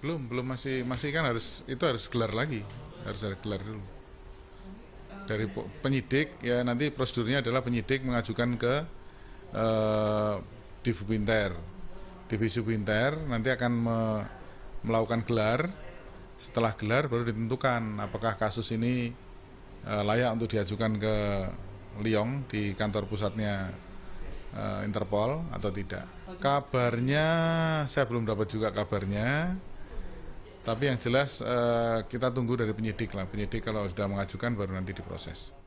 belum belum masih masih kan harus itu harus gelar lagi harus ada gelar dulu dari penyidik ya nanti prosedurnya adalah penyidik mengajukan ke eh, divisi pinter Divisi pinter nanti akan me, melakukan gelar setelah gelar baru ditentukan apakah kasus ini uh, layak untuk diajukan ke Liong di kantor pusatnya uh, Interpol atau tidak. Kabarnya saya belum dapat juga kabarnya. Tapi yang jelas eh, kita tunggu dari penyidik lah. Penyidik kalau sudah mengajukan baru nanti diproses.